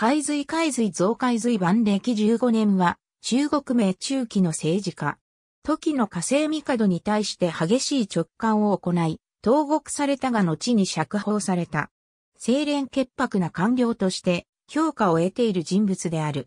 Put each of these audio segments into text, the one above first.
海髄海髄増海髄版歴15年は、中国名中期の政治家。時の火星帝に対して激しい直感を行い、投獄されたが後に釈放された。清廉潔白な官僚として評価を得ている人物である。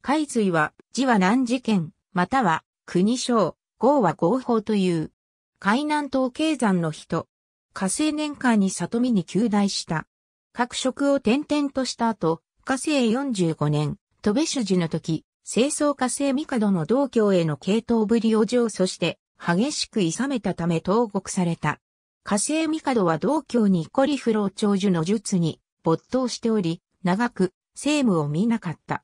海髄は、字は南事件、または国章、号は合法という、海南島経山の人。火星年間に里見に求大した。各職を転々とした後、火星45年、戸部主事の時、清掃火星帝の同郷への系統ぶりを上訴して、激しく諌めたため投獄された。火星帝は同郷にコリフロー長寿の術に没頭しており、長く政務を見なかった。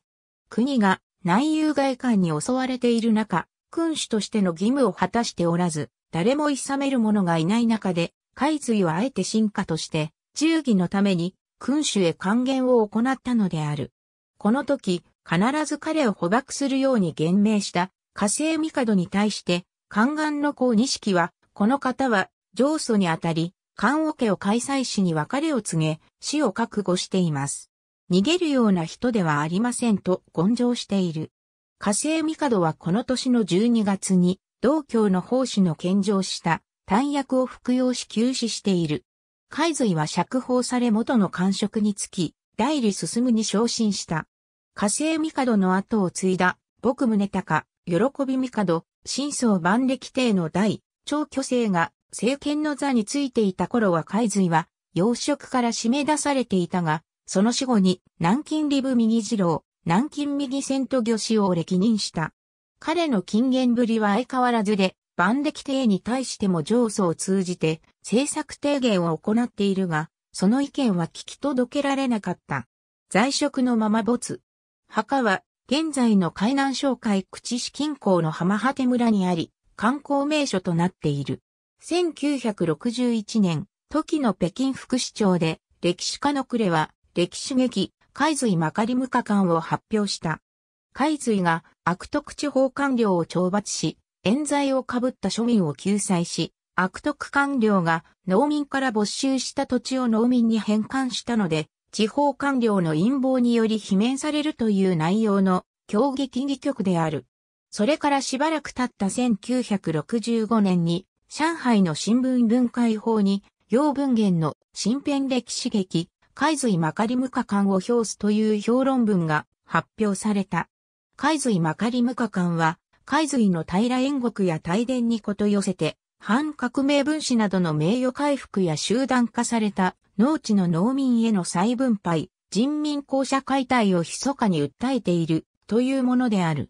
国が内遊外観に襲われている中、君主としての義務を果たしておらず、誰も諌める者がいない中で、海水はあえて進化として、忠義のために君主へ還元を行ったのである。この時、必ず彼を捕獲するように言命した火星帝に対して、宦官の子錦は、この方は上祖にあたり、官王家を開催しに別れを告げ、死を覚悟しています。逃げるような人ではありませんと言上している。火星帝はこの年の12月に、道教の奉仕の献上した、弾薬を服用し休止している。海髄は釈放され元の官職につき、代理進むに昇進した。火星帝の後を継いだ、僕宗隆、喜び帝、真相万歴帝の代、長巨星が政権の座についていた頃は海髄は、養殖から締め出されていたが、その死後に南京リブ右次郎、南京右戦と魚子を歴任した。彼の禁言ぶりは相変わらずで、万歴帝に対しても上訴を通じて政策提言を行っているが、その意見は聞き届けられなかった。在職のまま没。墓は、現在の海南省会口市近郊の浜果て村にあり、観光名所となっている。1961年、時の北京副市長で、歴史家の暮れは、歴史劇、海水まかりむか館を発表した。海水が悪徳地方官僚を懲罰し、冤罪をかぶった庶民を救済し、悪徳官僚が農民から没収した土地を農民に返還したので、地方官僚の陰謀により罷免されるという内容の協議撃戯局である。それからしばらく経った1965年に、上海の新聞文化法に、洋文言の新編歴史劇、海髄まかり無か感を表すという評論文が発表された。海髄まかり無か感は、海髄の平円国や大殿にこと寄せて、反革命分子などの名誉回復や集団化された農地の農民への再分配、人民公社解体を密かに訴えているというものである。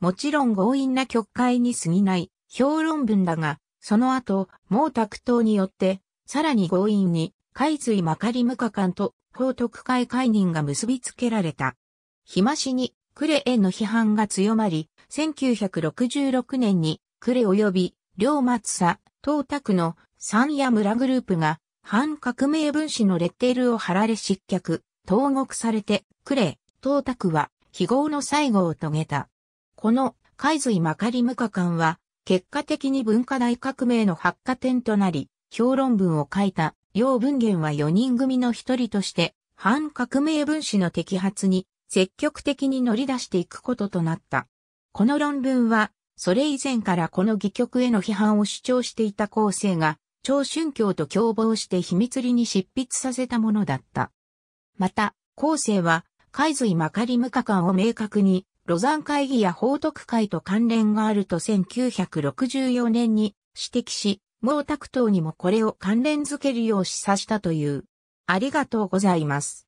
もちろん強引な曲解に過ぎない評論文だが、その後、毛沢東によって、さらに強引に、海髄まかり無可感と法徳会解任が結びつけられた。日増しに、クレへの批判が強まり、1966年に、呉及び、両松佐、東卓の三夜村グループが、反革命分子のレッテルを貼られ失脚、投獄されて、呉、東卓は、非業の最後を遂げた。この、海髄まかり無可感は、結果的に文化大革命の発火点となり、評論文を書いた、楊文元は4人組の一人として、反革命分子の摘発に積極的に乗り出していくこととなった。この論文は、それ以前からこの戯曲への批判を主張していた後世が、超春教と共謀して秘密裏に執筆させたものだった。また、後世は、海髄まかり無可感を明確に、ロザン会議や報徳会と関連があると1964年に指摘し、毛沢東にもこれを関連づけるよう示唆したという。ありがとうございます。